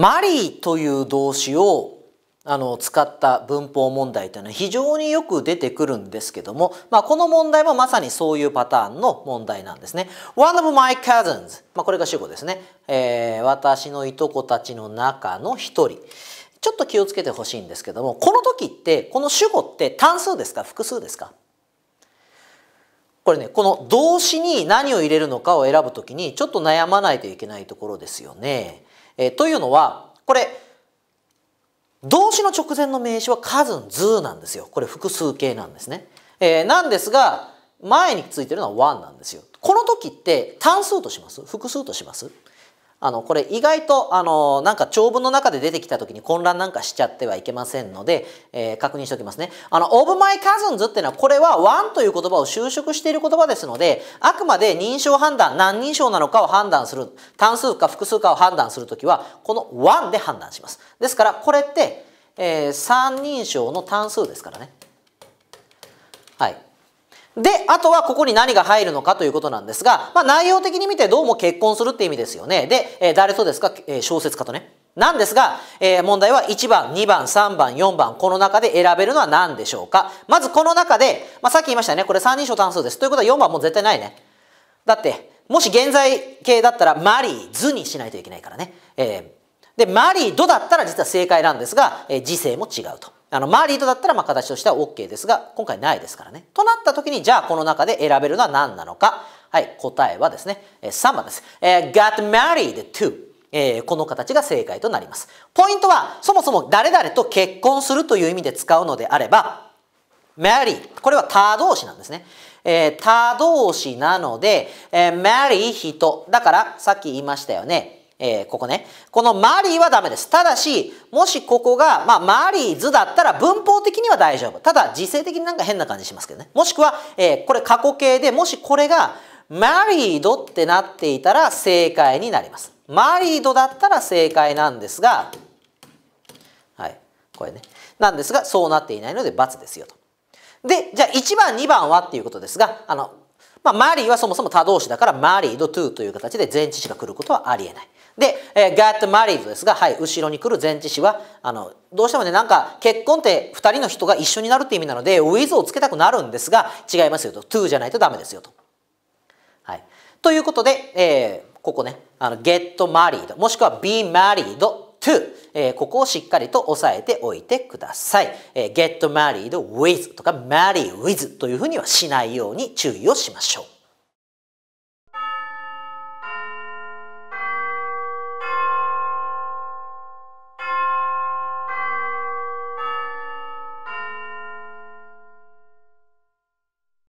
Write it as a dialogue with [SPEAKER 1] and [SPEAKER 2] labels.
[SPEAKER 1] マリーという動詞をあの使った文法問題というのは非常によく出てくるんですけども、まあ、この問題もまさにそういうパターンの問題なんですね。One of my cousins、まあ、これが主語ですね、えー、私のいとこたちの中の一人。ちょっと気をつけてほしいんですけどもこの時ってこの主語って単数ですか複数ですかこれねこの動詞に何を入れるのかを選ぶときにちょっと悩まないといけないところですよね。えー、というのはこれ動詞の直前の名詞は数図なんですよ。これ複数形なんですね。えー、なんですが前についてるのは1なんですよ。この時って単数とします複数としますあのこれ意外とあのなんか長文の中で出てきた時に混乱なんかしちゃってはいけませんので、えー、確認しておきますね。あの of my cousins っていうのはこれは one という言葉を修飾している言葉ですのであくまで認証判断何人称なのかを判断する単数か複数かを判断する時はこの one で判断します。ですからこれって、えー、三人称の単数ですからね。はい、で、あとはここに何が入るのかということなんですが、まあ、内容的に見てどうも結婚するって意味ですよね。で、えー、誰とですか、えー、小説家とね。なんですが、えー、問題は1番、2番、3番、4番、この中で選べるのは何でしょうか。まずこの中で、まあ、さっき言いましたね、これ3人称単数です。ということは4番も絶対ないね。だって、もし現在形だったら、マリー、ズにしないといけないからね。えー、で、マリー、ドだったら実は正解なんですが、えー、時世も違うと。あの、マーリードだったら、ま、形としては OK ですが、今回ないですからね。となった時に、じゃあこの中で選べるのは何なのか。はい、答えはですね、3番です。えー、got married to えー、この形が正解となります。ポイントは、そもそも誰々と結婚するという意味で使うのであれば、marry これは他動詞なんですね。えー、他動詞なので、えー、marry 人。だから、さっき言いましたよね。えー、ここね。このマリーはダメです。ただし、もしここが、まあ、マリーズだったら文法的には大丈夫。ただ、時制的になんか変な感じしますけどね。もしくは、えー、これ過去形で、もしこれが、マリードってなっていたら正解になります。マリードだったら正解なんですが、はい、これね。なんですが、そうなっていないので×ですよと。で、じゃあ1番、2番はっていうことですが、あの、まあ、マリーはそもそも他動詞だから、マリードトゥという形で前置詞が来ることはありえない。で、えー、get married ですが、はい、後ろに来る前置詞は、あの、どうしてもね、なんか、結婚って2人の人が一緒になるって意味なので、with をつけたくなるんですが、違いますよと、to じゃないとダメですよと。はい。ということで、えー、ここね、あの、get married、もしくは be married to、えー、ここをしっかりと押さえておいてください。えー、get married with とか marry with というふうにはしないように注意をしましょう。